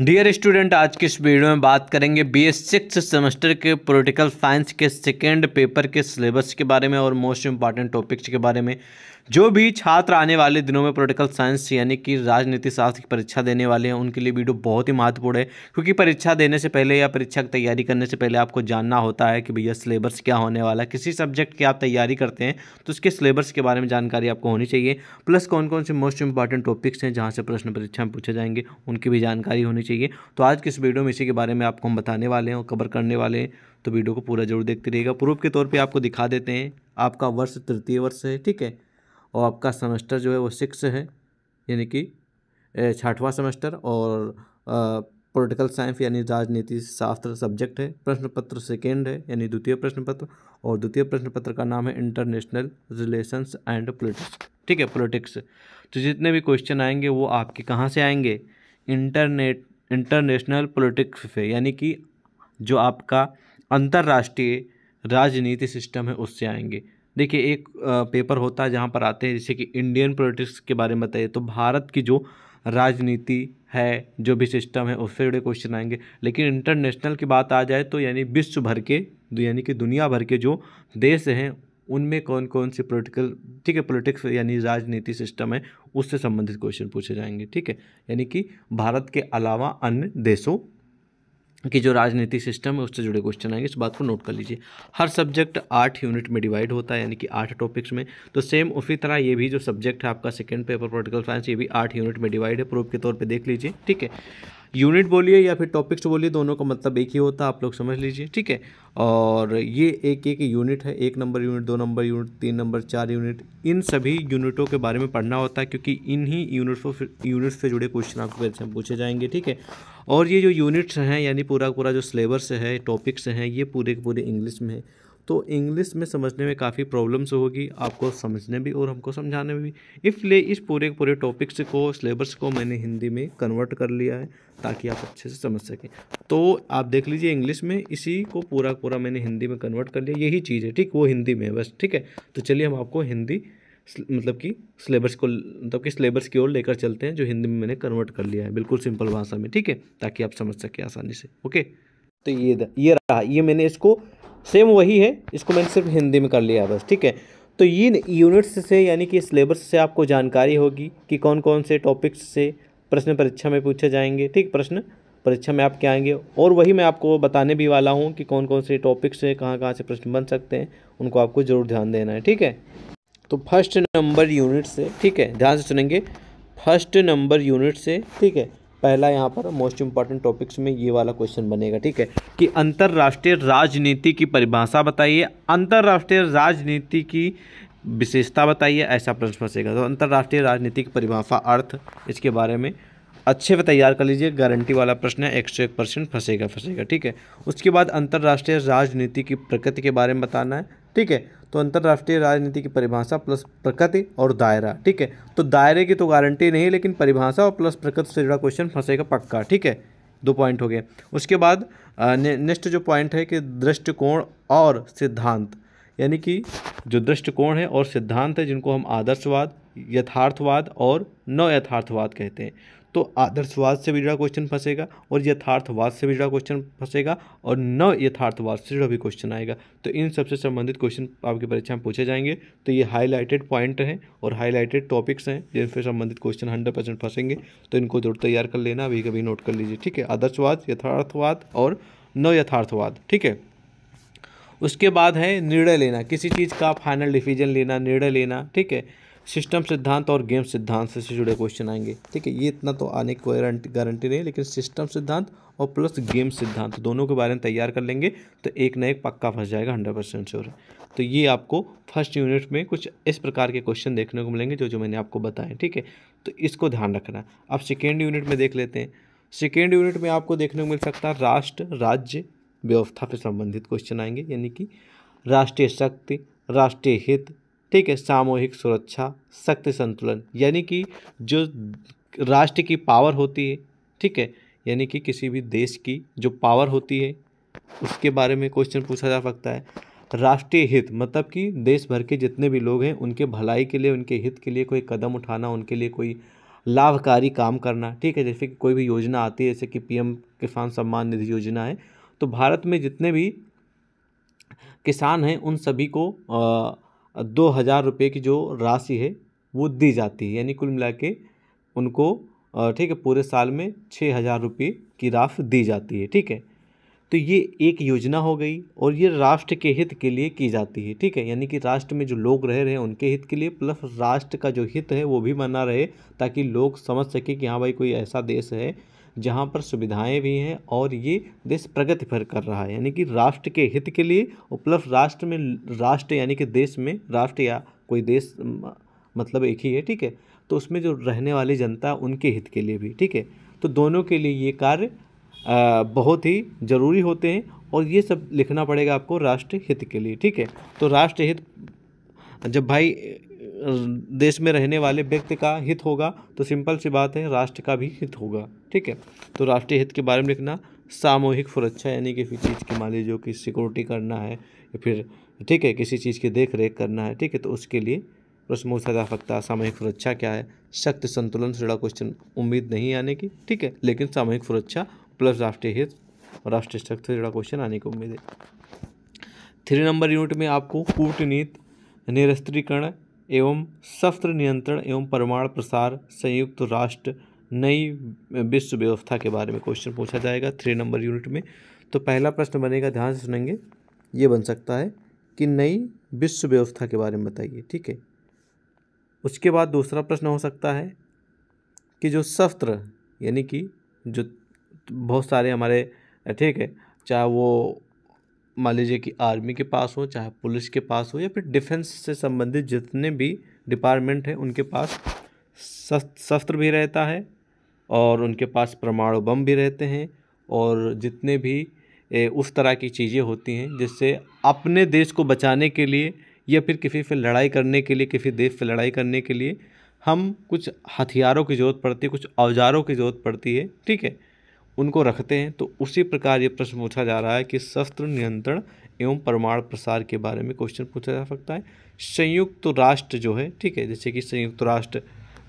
dear student आज के इस वीडियो में बात करेंगे बी एस सिक्स सेमेस्टर के पॉलिटिकल साइंस के सेकेंड पेपर के सिलेबस के बारे में और मोस्ट इम्पॉर्टेंट टॉपिक्स के बारे में जो भी छात्र आने वाले दिनों में पोलिटिकल साइंस यानी कि राजनीति शास्त्र की परीक्षा देने वाले हैं उनके लिए वीडियो बहुत ही महत्वपूर्ण है क्योंकि परीक्षा देने से पहले या परीक्षा की तैयारी करने से पहले आपको जानना होता है कि भैया सिलेबस क्या होने वाला है किसी सब्जेक्ट की आप तैयारी करते हैं तो उसके सिलेबस के बारे में जानकारी आपको होनी चाहिए प्लस कौन कौन से मोस्ट इंपॉर्टेंट टॉपिक्स हैं जहाँ से प्रश्न परीक्षा में पूछे जाएंगे उनकी भी जानकारी होनी चाहिए तो आज किस वीडियो में इसी के बारे में आपको हम बताने वाले हैं और कवर करने वाले हैं तो वीडियो को पूरा जरूर देखते रहिएगा प्रूफ के तौर पर आपको दिखा देते हैं आपका वर्ष तृतीय वर्ष है ठीक है और आपका सेमेस्टर जो है वो सिक्स है यानी कि छठवां सेमेस्टर और पॉलिटिकल साइंस यानी राजनीति शास्त्र सब्जेक्ट है प्रश्न पत्र सेकेंड है यानी द्वितीय प्रश्न पत्र और द्वितीय प्रश्न पत्र का नाम है इंटरनेशनल रिलेशंस एंड पॉलिटिक्स ठीक है पॉलिटिक्स तो जितने भी क्वेश्चन आएंगे वो आपके कहाँ से आएंगे इंटरनेट इंटरनेशनल पॉलिटिक्स से यानी कि जो आपका अंतर्राष्ट्रीय राजनीति सिस्टम है उससे आएंगे देखिए एक पेपर होता है जहाँ पर आते हैं जैसे कि इंडियन पॉलिटिक्स के बारे में बताइए तो भारत की जो राजनीति है जो भी सिस्टम है उससे जुड़े क्वेश्चन आएंगे लेकिन इंटरनेशनल की बात आ जाए तो यानी विश्व भर के यानी कि दुनिया भर के जो देश हैं उनमें कौन कौन से पॉलिटिकल ठीक है पॉलिटिक्स यानी राजनीति सिस्टम है उससे संबंधित क्वेश्चन पूछे जाएंगे ठीक है यानी कि भारत के अलावा अन्य देशों कि जो राजनीति सिस्टम है उससे जुड़े क्वेश्चन आएंगे इस बात को नोट कर लीजिए हर सब्जेक्ट आठ यूनिट में डिवाइड होता है यानी कि आठ टॉपिक्स में तो सेम उसी तरह ये भी जो सब्जेक्ट है आपका सेकेंड पेपर पॉलिटिकल साइंस ये भी आठ यूनिट में डिवाइड है प्रूफ के तौर पर देख लीजिए ठीक है यूनिट बोलिए या फिर टॉपिक्स बोलिए दोनों का मतलब एक ही होता है आप लोग समझ लीजिए ठीक है और ये एक एक यूनिट है एक नंबर यूनिट दो नंबर यूनिट तीन नंबर चार यूनिट इन सभी यूनिटों के बारे में पढ़ना होता है क्योंकि इन्हीं यूनिट यूनिट से जुड़े क्वेश्चन आपको परीक्षा पूछे जाएंगे ठीक है और ये जो यूनिट्स हैं यानी पूरा पूरा जो सिलेबस है टॉपिक्स हैं ये पूरे के पूरे इंग्लिश में है तो इंग्लिश में समझने में काफ़ी प्रॉब्लम्स होगी आपको समझने भी और हमको समझाने में भी इसलिए इस पूरे पूरे टॉपिक्स को सिलेबस को मैंने हिंदी में कन्वर्ट कर लिया है ताकि आप अच्छे से समझ सकें तो आप देख लीजिए इंग्लिश में इसी को पूरा पूरा मैंने हिंदी में कन्वर्ट कर लिया यही चीज़ है ठीक वो हिंदी में है बस ठीक है तो चलिए हम आपको हिंदी मतलब कि सिलेबस को मतलब कि सिलेबस की ओर लेकर चलते हैं जो हिंदी में मैंने कन्वर्ट कर लिया है बिल्कुल सिंपल भाषा में ठीक है ताकि आप समझ सकें आसानी से ओके तो ये ये रहा ये मैंने इसको सेम वही है इसको मैंने सिर्फ हिंदी में कर लिया बस ठीक है तो ये यूनिट्स से यानी कि सिलेबस से आपको जानकारी होगी कि कौन कौन से टॉपिक्स से प्रश्न परीक्षा में पूछे जाएंगे ठीक प्रश्न परीक्षा में आपके आएंगे और वही मैं आपको बताने भी वाला हूँ कि कौन कौन से टॉपिक्स से कहाँ कहाँ से प्रश्न बन सकते हैं उनको आपको ज़रूर ध्यान देना है ठीक है तो फर्स्ट नंबर यूनिट से ठीक है ध्यान से सुनेंगे फर्स्ट नंबर यूनिट से ठीक है पहला यहाँ पर मोस्ट इंपॉर्टेंट टॉपिक्स में ये वाला क्वेश्चन बनेगा ठीक है कि अंतर्राष्ट्रीय राजनीति की परिभाषा बताइए अंतर्राष्ट्रीय राजनीति की विशेषता बताइए ऐसा प्रश्न फंसेगा तो अंतर्राष्ट्रीय राजनीति की परिभाषा अर्थ इसके बारे में अच्छे से तैयार कर लीजिए गारंटी वाला प्रश्न है एक सौ एक परसेंट फंसेगा फंसेगा ठीक है उसके बाद अंतर्राष्ट्रीय राजनीति की प्रकृति के बारे में बताना है ठीक है तो अंतर्राष्ट्रीय राजनीति की परिभाषा प्लस प्रकृति और दायरा ठीक है तो दायरे की तो गारंटी नहीं लेकिन परिभाषा और प्लस प्रकृति से जुड़ा क्वेश्चन फंसेगा पक्का ठीक है दो पॉइंट हो गए उसके बाद नेक्स्ट जो पॉइंट है कि दृष्टिकोण और सिद्धांत यानी कि जो दृष्टिकोण है और सिद्धांत है जिनको हम आदर्शवाद यथार्थवाद और नौ यथार्थवाद कहते हैं तो आदर्शवाद से भी जुड़ा क्वेश्चन फंसेगा और यथार्थवाद से भी जुड़ा क्वेश्चन फंसेगा और न यथार्थवाद से जुड़ा भी क्वेश्चन आएगा तो इन सबसे संबंधित क्वेश्चन आपकी परीक्षा में पूछे जाएंगे तो ये हाईलाइटेड पॉइंट हैं और हाईलाइटेड टॉपिक्स हैं जिनसे संबंधित क्वेश्चन हंड्रेड परसेंट फंसेंगे तो इनको जरूर तैयार कर लेना अभी कभी नोट कर लीजिए ठीक है आदर्शवाद यथार्थवाद और न यथार्थवाद ठीक है उसके बाद है निर्णय लेना किसी चीज़ का फाइनल डिसीजन लेना निर्णय लेना ठीक है सिस्टम सिद्धांत और गेम सिद्धांत से जुड़े क्वेश्चन आएंगे ठीक है ये इतना तो आने की कोई गारंटी नहीं लेकिन सिस्टम सिद्धांत और प्लस गेम सिद्धांत दोनों के बारे में तैयार कर लेंगे तो एक न एक पक्का फंस जाएगा हंड्रेड परसेंट श्योर तो ये आपको फर्स्ट यूनिट में कुछ इस प्रकार के क्वेश्चन देखने को मिलेंगे जो जो मैंने आपको बताए ठीक है तो इसको ध्यान रखना अब सेकेंड यूनिट में देख लेते हैं सेकेंड यूनिट में आपको देखने को मिल सकता है राष्ट्र राज्य व्यवस्था से संबंधित क्वेश्चन आएंगे यानी कि राष्ट्रीय शक्ति राष्ट्रीय हित ठीक है सामूहिक सुरक्षा शक्ति संतुलन यानी कि जो राष्ट्र की पावर होती है ठीक है यानी कि किसी भी देश की जो पावर होती है उसके बारे में क्वेश्चन पूछा जा सकता है राष्ट्रीय हित मतलब कि देश भर के जितने भी लोग हैं उनके भलाई के लिए उनके हित के लिए कोई कदम उठाना उनके लिए कोई लाभकारी काम करना ठीक है जैसे कि कोई भी योजना आती है जैसे कि पीएम किसान सम्मान निधि योजना है तो भारत में जितने भी किसान हैं उन सभी को आ, दो हज़ार रुपये की जो राशि है वो दी जाती है यानी कुल मिला के उनको ठीक है पूरे साल में छः हज़ार रुपये की राशि दी जाती है ठीक है तो ये एक योजना हो गई और ये राष्ट्र के हित के लिए की जाती है ठीक है यानी कि राष्ट्र में जो लोग रह रहे हैं उनके हित के लिए प्लस राष्ट्र का जो हित है वो भी बना रहे ताकि लोग समझ सके कि हाँ भाई कोई ऐसा देश है जहाँ पर सुविधाएं भी हैं और ये देश प्रगति पर कर रहा है यानी कि राष्ट्र के हित के लिए उपलब्ध राष्ट्र में राष्ट्र यानी कि देश में राष्ट्र या कोई देश मतलब एक ही है ठीक है तो उसमें जो रहने वाली जनता उनके हित के लिए भी ठीक है तो दोनों के लिए ये कार्य बहुत ही ज़रूरी होते हैं और ये सब लिखना पड़ेगा आपको राष्ट्र हित के लिए ठीक है तो राष्ट्र हित जब भाई देश में रहने वाले व्यक्ति का हित होगा तो सिंपल सी बात है राष्ट्र का भी हित होगा ठीक है तो राष्ट्रीय हित के बारे में लिखना सामूहिक सुरक्षा यानी कि किसी चीज़ की मान लीजिए कि सिक्योरिटी करना है या फिर ठीक है किसी चीज़ की देख रेख करना है ठीक है तो उसके लिए सकता है सामूहिक सुरक्षा क्या है शक्ति संतुलन से जुड़ा क्वेश्चन उम्मीद नहीं आने की ठीक है लेकिन सामूहिक सुरक्षा प्लस राष्ट्रीय हित और राष्ट्रीय शक्त से जुड़ा क्वेश्चन आने की उम्मीद है थ्री नंबर यूनिट में आपको कूटनीति निरस्त्रीकरण एवं शस्त्र नियंत्रण एवं परमाणु प्रसार संयुक्त राष्ट्र नई विश्व व्यवस्था के बारे में क्वेश्चन पूछा जाएगा थ्री नंबर यूनिट में तो पहला प्रश्न बनेगा ध्यान से सुनेंगे ये बन सकता है कि नई विश्व व्यवस्था के बारे में बताइए ठीक है उसके बाद दूसरा प्रश्न हो सकता है कि जो शस्त्र यानी कि जो बहुत सारे हमारे ठीक है चाहे वो मान लीजिए कि आर्मी के पास हो चाहे पुलिस के पास हो या फिर डिफेंस से संबंधित जितने भी डिपार्टमेंट हैं उनके पास शस्त्र भी रहता है और उनके पास परमाणु बम भी रहते हैं और जितने भी ए, उस तरह की चीज़ें होती हैं जिससे अपने देश को बचाने के लिए या फिर किसी से लड़ाई करने के लिए किसी देश से लड़ाई करने के लिए हम कुछ हथियारों की ज़रूरत पड़ती है कुछ औजारों की ज़रूरत पड़ती है ठीक है उनको रखते हैं तो उसी प्रकार ये प्रश्न पूछा जा रहा है कि शस्त्र नियंत्रण एवं परमाणु प्रसार के बारे में क्वेश्चन पूछा जा सकता है संयुक्त राष्ट्र जो है ठीक है जैसे कि संयुक्त राष्ट्र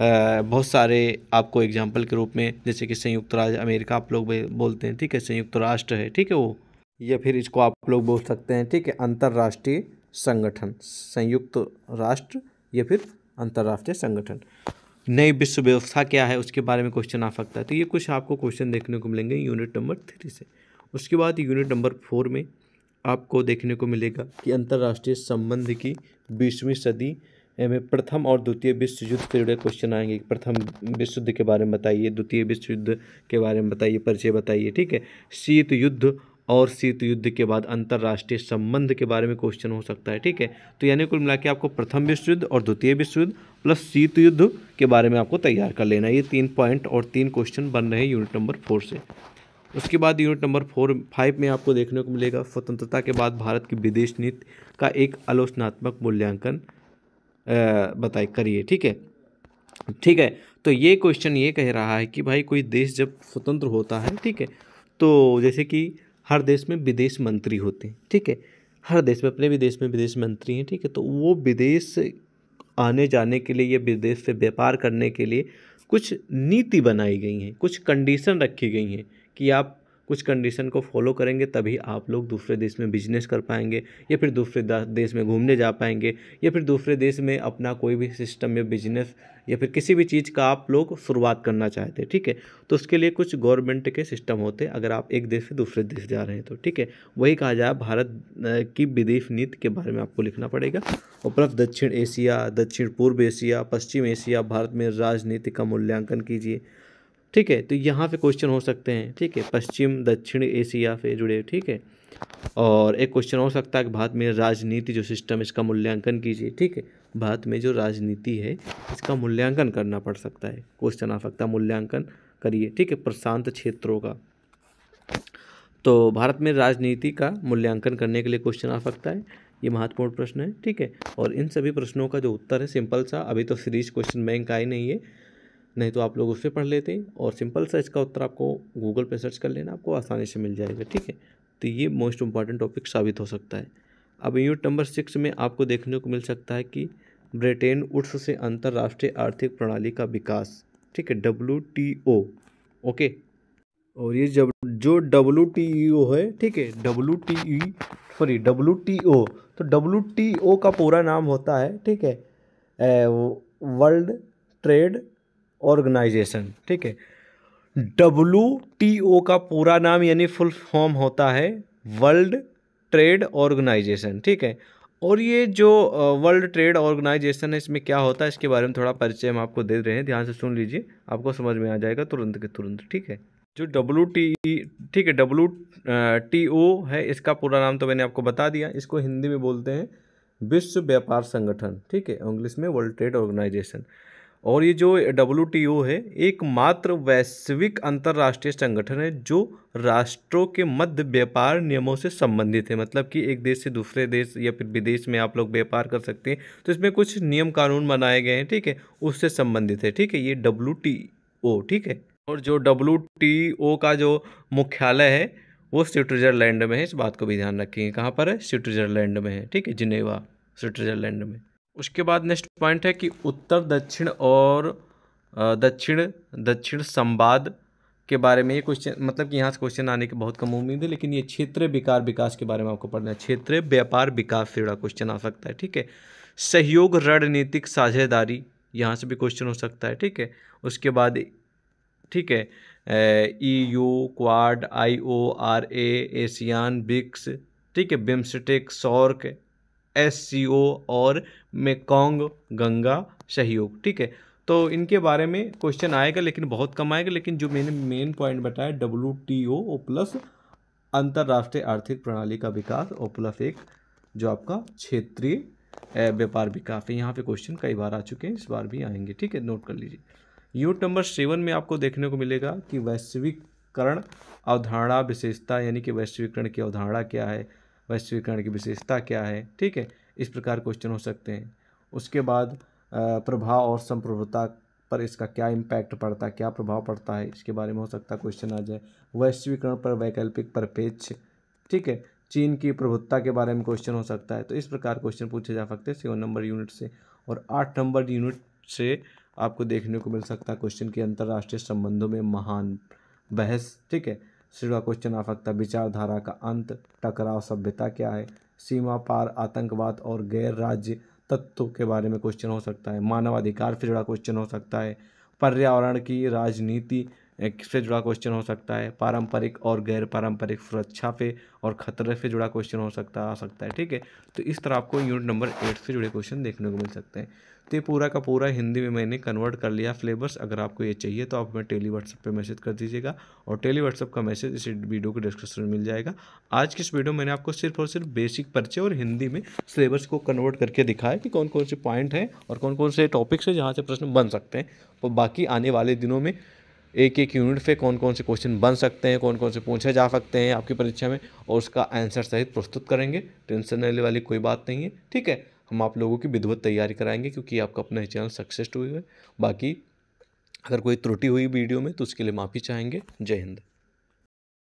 बहुत सारे आपको एग्जाम्पल के रूप में जैसे कि संयुक्त राज्य अमेरिका आप लोग बोलते हैं ठीक है संयुक्त राष्ट्र है ठीक है वो या फिर इसको आप लोग बोल सकते हैं ठीक है अंतर्राष्ट्रीय संगठन संयुक्त राष्ट्र या फिर अंतर्राष्ट्रीय संगठन नई विश्व व्यवस्था क्या है उसके बारे में क्वेश्चन आ सकता है तो ये कुछ आपको क्वेश्चन देखने को मिलेंगे यूनिट नंबर थ्री से उसके बाद यूनिट नंबर फोर में आपको देखने को मिलेगा कि अंतर्राष्ट्रीय संबंध की बीसवीं सदी में प्रथम और द्वितीय विश्व युद्ध से जुड़े क्वेश्चन आएंगे प्रथम विश्व युद्ध के बारे में बताइए द्वितीय विश्व युद्ध के बारे में बताइए परिचय बताइए ठीक है शीत युद्ध और शीत युद्ध के बाद अंतर्राष्ट्रीय संबंध के बारे में क्वेश्चन हो सकता है ठीक है तो यानी कुल मिला के आपको प्रथम विश्व युद्ध और द्वितीय विश्व युद्ध प्लस शीत युद्ध के बारे में आपको तैयार कर लेना ये तीन पॉइंट और तीन क्वेश्चन बन रहे हैं यूनिट नंबर फोर से उसके बाद यूनिट नंबर फोर फाइव में आपको देखने को मिलेगा स्वतंत्रता के बाद भारत की विदेश नीति का एक आलोचनात्मक मूल्यांकन बताए करिए ठीक है ठीक है तो ये क्वेश्चन ये कह रहा है कि भाई कोई देश जब स्वतंत्र होता है ठीक है तो जैसे कि हर देश में विदेश मंत्री होते हैं ठीक है हर देश में अपने विदेश में विदेश मंत्री हैं ठीक है तो वो विदेश आने जाने के लिए या विदेश से व्यापार करने के लिए कुछ नीति बनाई गई हैं कुछ कंडीशन रखी गई हैं कि आप कुछ कंडीशन को फॉलो करेंगे तभी आप लोग दूसरे देश में बिजनेस कर पाएंगे या फिर दूसरे देश में घूमने जा पाएंगे या फिर दूसरे देश में अपना कोई भी सिस्टम या बिजनेस या फिर किसी भी चीज़ का आप लोग शुरुआत करना चाहते हैं ठीक है तो उसके लिए कुछ गवर्नमेंट के सिस्टम होते हैं अगर आप एक देश से दूसरे देश जा रहे हैं तो ठीक है वही कहा जाए भारत की विदेश नीति के बारे में आपको लिखना पड़ेगा प्लस दक्षिण एशिया दक्षिण पूर्व एशिया पश्चिम एशिया भारत में राजनीति का मूल्यांकन कीजिए ठीक है तो यहाँ पे क्वेश्चन हो सकते हैं ठीक है पश्चिम दक्षिण एशिया से जुड़े ठीक है और एक क्वेश्चन हो सकता है कि भारत में राजनीति जो सिस्टम इसका मूल्यांकन कीजिए ठीक है भारत में जो राजनीति है इसका मूल्यांकन करना पड़ सकता है क्वेश्चन आ सकता है मूल्यांकन करिए ठीक है प्रशांत क्षेत्रों का तो भारत में राजनीति का मूल्यांकन करने के लिए क्वेश्चन आ सकता है ये महत्वपूर्ण प्रश्न है ठीक है और इन सभी प्रश्नों का जो उत्तर है सिंपल सा अभी तो सीरीज क्वेश्चन बैंक आई नहीं है नहीं तो आप लोग उससे पढ़ लेते और सिंपल सर्च का उत्तर आपको गूगल पे सर्च कर लेना आपको आसानी से मिल जाएगा ठीक है तो ये मोस्ट इम्पॉर्टेंट टॉपिक साबित हो सकता है अब यूनिट नंबर सिक्स में आपको देखने को मिल सकता है कि ब्रिटेन उर्स से अंतर्राष्ट्रीय आर्थिक प्रणाली का विकास ठीक है डब्ल्यू टी ओके और ये जब जो डब्ल्यू टी ई है ठीक है W T E sorry W T O तो डब्ल्यू टी ओ का पूरा नाम होता है ठीक है वर्ल्ड ट्रेड ऑर्गेनाइजेशन ठीक है डब्लू टी ओ का पूरा नाम यानी फुल फॉर्म होता है वर्ल्ड ट्रेड ऑर्गेनाइजेशन ठीक है और ये जो वर्ल्ड ट्रेड ऑर्गेनाइजेशन है इसमें क्या होता है इसके बारे में थोड़ा परिचय हम आपको दे रहे हैं ध्यान से सुन लीजिए आपको समझ में आ जाएगा तुरंत के तुरंत ठीक है जो डब्लू टी ठीक है डब्लू टी ओ है इसका पूरा नाम तो मैंने आपको बता दिया इसको हिंदी में बोलते हैं विश्व व्यापार संगठन ठीक है इंग्लिश में वर्ल्ड ट्रेड ऑर्गेनाइजेशन और ये जो डब्ल्यू है एकमात्र वैश्विक अंतर्राष्ट्रीय संगठन है जो राष्ट्रों के मध्य व्यापार नियमों से संबंधित है मतलब कि एक देश से दूसरे देश या फिर विदेश में आप लोग व्यापार कर सकते हैं तो इसमें कुछ नियम कानून बनाए गए हैं ठीक है उससे संबंधित है ठीक है ये डब्ल्यू ठीक है और जो डब्ल्यू का जो मुख्यालय है वो स्विट्जरलैंड में है इस बात को भी ध्यान रखेंगे कहाँ पर है स्विट्जरलैंड में है ठीक है जिनेवा स्विट्जरलैंड में उसके बाद नेक्स्ट पॉइंट है कि उत्तर दक्षिण और दक्षिण दक्षिण संवाद के बारे में ये क्वेश्चन मतलब कि यहाँ से क्वेश्चन आने की बहुत कम उम्मीद है लेकिन ये क्षेत्र विकार विकास के बारे में आपको पढ़ना है क्षेत्र व्यापार विकास से जुड़ा क्वेश्चन आ सकता है ठीक है सहयोग रणनीतिक साझेदारी यहाँ से भी क्वेश्चन हो सकता है ठीक है उसके बाद ठीक है E U quad I O R A ASEAN BRICS ठीक है बिम्सटेक सॉर्क एस और मेकोंग गंगा सहयोग ठीक है तो इनके बारे में क्वेश्चन आएगा लेकिन बहुत कम आएगा लेकिन जो मैंने मेन पॉइंट बताया W T O O plus अंतर्राष्ट्रीय आर्थिक प्रणाली का विकास ओ प्लस एक जो आपका क्षेत्रीय व्यापार विकास है यहाँ पे क्वेश्चन कई बार आ चुके हैं इस बार भी आएंगे ठीक है नोट कर लीजिए यूट नंबर सेवन में आपको देखने को मिलेगा कि वैश्विककरण अवधारणा विशेषता यानी कि वैश्विकरण की अवधारणा क्या है वैश्वीकरण की विशेषता क्या है ठीक है इस प्रकार क्वेश्चन हो सकते हैं उसके बाद प्रभाव और संप्रभुता पर इसका क्या इम्पैक्ट पड़ता है क्या प्रभाव पड़ता है इसके बारे में हो सकता क्वेश्चन आ जाए वैश्वीकरण पर वैकल्पिक परिपेक्ष ठीक है चीन की प्रभुत्ता के बारे में क्वेश्चन हो सकता है तो इस प्रकार क्वेश्चन पूछे जा सकते हैं सेवन नंबर यूनिट से और आठ नंबर यूनिट से आपको देखने को मिल सकता है क्वेश्चन की अंतर्राष्ट्रीय संबंधों में महान बहस ठीक है सिवा क्वेश्चन आ सकता है विचारधारा का अंत टकराव सभ्यता क्या है सीमा पार आतंकवाद और गैर राज्य तत्व के बारे में क्वेश्चन हो सकता है मानवाधिकार से जुड़ा क्वेश्चन हो सकता है पर्यावरण की राजनीति से जुड़ा क्वेश्चन हो सकता है पारंपरिक और गैर पारंपरिक सुरक्षा पे और खतरे से जुड़ा क्वेश्चन हो सकता आ सकता है ठीक है तो इस तरह आपको यूनिट नंबर एट से जुड़े क्वेश्चन देखने को मिल सकते हैं तो ये पूरा का पूरा हिंदी में मैंने कन्वर्ट कर लिया फ्लेवर्स अगर आपको ये चाहिए तो आप हमें टेली व्हाट्सअप पर मैसेज कर दीजिएगा और टेली व्हाट्सअप का मैसेज इस वीडियो के डिस्क्रिप्शन में मिल जाएगा आज की इस वीडियो में मैंने आपको सिर्फ और सिर्फ बेसिक पर्चे और हिंदी में सिलेबस को कन्वर्ट करके दिखाया कि कौन कौन से पॉइंट हैं और कौन कौन से टॉपिक्स हैं जहाँ से प्रश्न बन सकते हैं और बाकी आने वाले दिनों में एक एक यूनिट पे कौन कौन से क्वेश्चन बन सकते हैं कौन कौन से पूछे जा सकते हैं आपकी परीक्षा में और उसका आंसर सहित प्रस्तुत करेंगे टेंशन तो लेने वाली कोई बात नहीं है ठीक है हम आप लोगों की विधिवत तैयारी कराएंगे क्योंकि आपका अपना ही चैनल सक्सेस हुई है बाकी अगर कोई त्रुटि हुई वीडियो में तो उसके लिए माफ़ी चाहेंगे जय हिंद